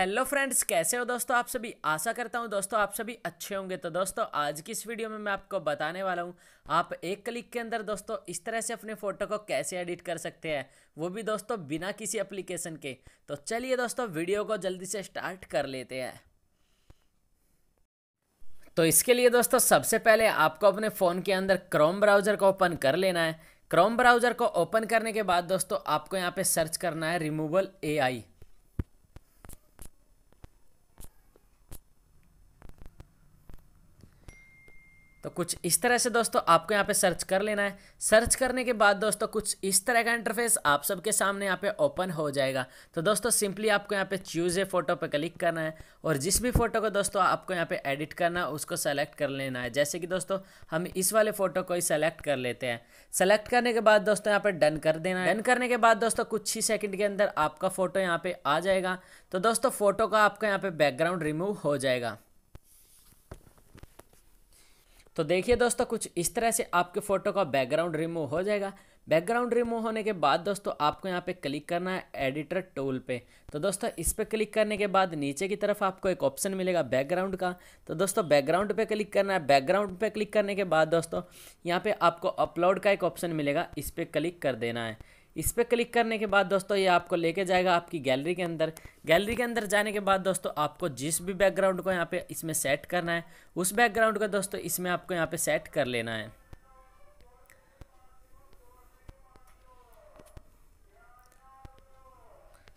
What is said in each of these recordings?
hello friends कैसे हो दोस्तों आप सभी आशा करता हूं दोस्तों आप सभी अच्छे होंगे तो दोस्तों आज की इस वीडियो में मैं आपको बताने वाला हूं आप एक क्लिक के अंदर दोस्तों इस तरह से अपने फ़ोटो को कैसे एडिट कर सकते हैं वो भी दोस्तों बिना किसी एप्लीकेशन के तो चलिए दोस्तों वीडियो को जल्दी से स्टार्ट कर लेते हैं तो इसके लिए दोस्तों सबसे पहले आपको अपने फ़ोन के अंदर क्रोम ब्राउज़र को ओपन कर लेना है क्रोम ब्राउज़र को ओपन करने के बाद दोस्तों आपको यहाँ पर सर्च करना है रिमूवल ए आई तो कुछ इस तरह से दोस्तों आपको यहाँ पे सर्च कर लेना है सर्च करने के बाद दोस्तों कुछ इस तरह का इंटरफेस आप सबके सामने यहाँ पे ओपन हो जाएगा तो दोस्तों सिंपली आपको यहाँ पे चूज़ ए फोटो पे क्लिक करना है और जिस भी फोटो को दोस्तों आपको यहाँ पे एडिट करना है उसको सेलेक्ट कर लेना है जैसे कि दोस्तों हम इस वाले फोटो को ही सेलेक्ट कर लेते हैं सेलेक्ट करने के बाद दोस्तों यहाँ पर डन कर देना है डन करने के बाद दोस्तों कुछ ही सेकेंड के अंदर आपका फ़ोटो यहाँ पर आ जाएगा तो दोस्तों फ़ोटो का आपका यहाँ पर बैकग्राउंड रिमूव हो जाएगा तो देखिए दोस्तों कुछ इस तरह से आपके फ़ोटो का बैकग्राउंड रिमूव हो जाएगा बैकग्राउंड रिमूव होने के बाद दोस्तों आपको यहाँ पे क्लिक करना है एडिटर टूल पे तो दोस्तों इस पर क्लिक करने के बाद नीचे की तरफ आपको एक ऑप्शन मिलेगा बैकग्राउंड का तो दोस्तों बैकग्राउंड पे क्लिक करना है बैकग्राउंड पे क्लिक करने के बाद दोस्तों यहाँ पे आपको अपलोड का एक ऑप्शन मिलेगा इस पर क्लिक कर देना है इस पर क्लिक करने के बाद दोस्तों ये आपको लेके जाएगा आपकी गैलरी के अंदर गैलरी के अंदर जाने के बाद दोस्तों आपको जिस भी बैकग्राउंड को यहाँ पे इसमें सेट करना है उस बैकग्राउंड को दोस्तों इसमें आपको यहाँ पे सेट कर लेना है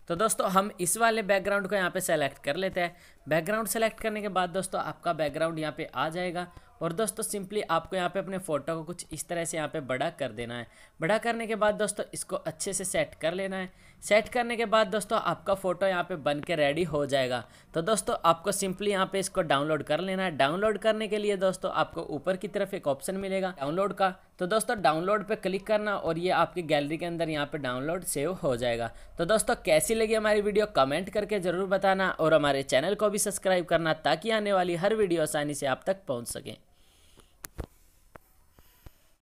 तो दोस्तों हम इस वाले बैकग्राउंड को यहाँ पे सेलेक्ट कर लेते हैं बैकग्राउंड सेलेक्ट करने के बाद दोस्तों आपका बैकग्राउंड यहाँ पे आ जाएगा और दोस्तों सिंपली आपको यहाँ पे अपने फ़ोटो को कुछ इस तरह से यहाँ पे बड़ा कर देना है बड़ा करने के बाद दोस्तों इसको अच्छे से सेट कर लेना है सेट करने के बाद दोस्तों आपका फ़ोटो यहाँ पे बन के रेडी हो जाएगा तो दोस्तों आपको सिंपली यहाँ पे इसको डाउनलोड कर लेना है डाउनलोड करने के लिए दोस्तों आपको ऊपर की तरफ एक ऑप्शन मिलेगा डाउनलोड का तो दोस्तों डाउनलोड पर क्लिक करना और ये आपकी गैलरी के अंदर यहाँ पर डाउनलोड सेव हो जाएगा तो दोस्तों कैसी लगी हमारी वीडियो कमेंट करके ज़रूर बताना और हमारे चैनल को भी सब्सक्राइब करना ताकि आने वाली हर वीडियो आसानी से आप तक पहुँच सकें